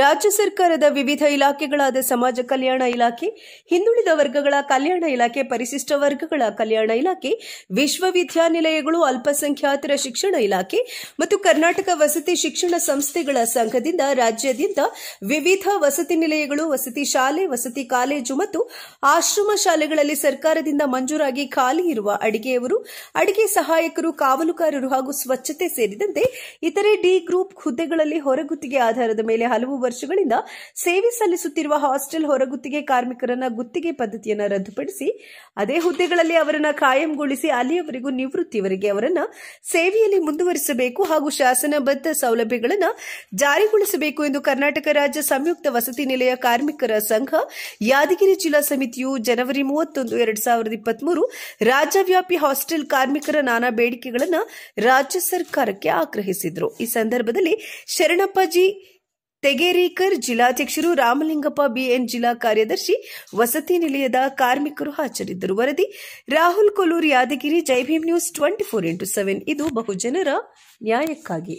ರಾಜ್ಯ ಸರ್ಕಾರದ ವಿವಿಧ ಇಲಾಖೆಗಳಾದ ಸಮಾಜ ಕಲ್ಯಾಣ ಇಲಾಖೆ ಹಿಂದುಳಿದ ವರ್ಗಗಳ ಕಲ್ಯಾಣ ಇಲಾಖೆ ಪರಿಶಿಷ್ಟ ವರ್ಗಗಳ ಕಲ್ಯಾಣ ಇಲಾಖೆ ವಿಶ್ವವಿದ್ಯಾನಿಲಯಗಳು ಅಲ್ಪಸಂಖ್ಯಾತರ ಶಿಕ್ಷಣ ಇಲಾಖೆ ಮತ್ತು ಕರ್ನಾಟಕ ವಸತಿ ಶಿಕ್ಷಣ ಸಂಸ್ಥೆಗಳ ಸಂಘದಿಂದ ರಾಜ್ಯದಿಂದ ವಿವಿಧ ವಸತಿ ನಿಲಯಗಳು ವಸತಿ ಶಾಲೆ ವಸತಿ ಕಾಲೇಜು ಮತ್ತು ಆಶ್ರಮ ಶಾಲೆಗಳಲ್ಲಿ ಸರ್ಕಾರದಿಂದ ಮಂಜೂರಾಗಿ ಖಾಲಿ ಇರುವ ಅಡಿಗೆಯವರು ಅಡಿಗೆ ಸಹಾಯಕರು ಕಾವಲುಗಾರರು ಹಾಗೂ ಸ್ವಚ್ಛತೆ ಸೇರಿದಂತೆ ಇತರೆ ಡಿ ಗ್ರೂಪ್ ಹುದ್ದೆಗಳಲ್ಲಿ ಹೊರಗುತ್ತಿಗೆ ಆಧಾರದ ಮೇಲೆ ಹಲವು ವರ್ಷಗಳಿಂದ ಸೇವೆ ಸಲ್ಲಿಸುತ್ತಿರುವ ಹಾಸ್ಟೆಲ್ ಹೊರಗುತ್ತಿಗೆ ಕಾರ್ಮಿಕರನ್ನ ಗುತ್ತಿಗೆ ಪದ್ಧತಿಯನ್ನ ರದ್ದುಪಡಿಸಿ ಅದೇ ಹುದ್ದೆಗಳಲ್ಲಿ ಅವರನ್ನ ಕಾಯಂಗೊಳಿಸಿ ಅಲ್ಲಿಯವರೆಗೂ ನಿವೃತ್ತಿಯವರೆಗೆ ಅವರನ್ನ ಸೇವೆಯಲ್ಲಿ ಮುಂದುವರಿಸಬೇಕು ಹಾಗೂ ಶಾಸನಬದ್ಧ ಸೌಲಭ್ಯಗಳನ್ನು ಜಾರಿಗೊಳಿಸಬೇಕು ಎಂದು ಕರ್ನಾಟಕ ರಾಜ್ಯ ಸಂಯುಕ್ತ ವಸತಿ ನಿಲಯ ಕಾರ್ಮಿಕರ ಸಂಘ ಯಾದಗಿರಿ ಜಿಲ್ಲಾ ಸಮಿತಿಯು ಜನವರಿ ಮೂವತ್ತೊಂದು ಎರಡು ಸಾವಿರದ ಇಪ್ಪತ್ಮೂರು ರಾಜ್ಯವ್ಯಾಪಿ ಹಾಸ್ಟೆಲ್ ಕಾರ್ಮಿಕರ ನಾನಾ ಬೇಡಿಕೆಗಳನ್ನು ರಾಜ್ಯ ಸರ್ಕಾರಕ್ಕೆ ಆಗ್ರಹಿಸಿದ್ರು ಈ ಸಂದರ್ಭದಲ್ಲಿ ಶರಣಪ್ಪಾಜಿ ತೆಗೇರೀಕರ್ ಜಿಲ್ಲಾಧ್ಯಕ್ಷರು ರಾಮಲಿಂಗಪ್ಪ ಬಿಎನ್ ಜಿಲ್ಲಾ ಕಾರ್ಯದರ್ಶಿ ವಸತಿ ನಿಲಯದ ಕಾರ್ಮಿಕರು ಹಾಜರಿದ್ದರು ವರದಿ Rahul Kolur Yadagiri Jai Bhim news twenty four into seven ಇದು ಬಹುಜನರ ನ್ಯಾಯಕ್ಕಾಗಿ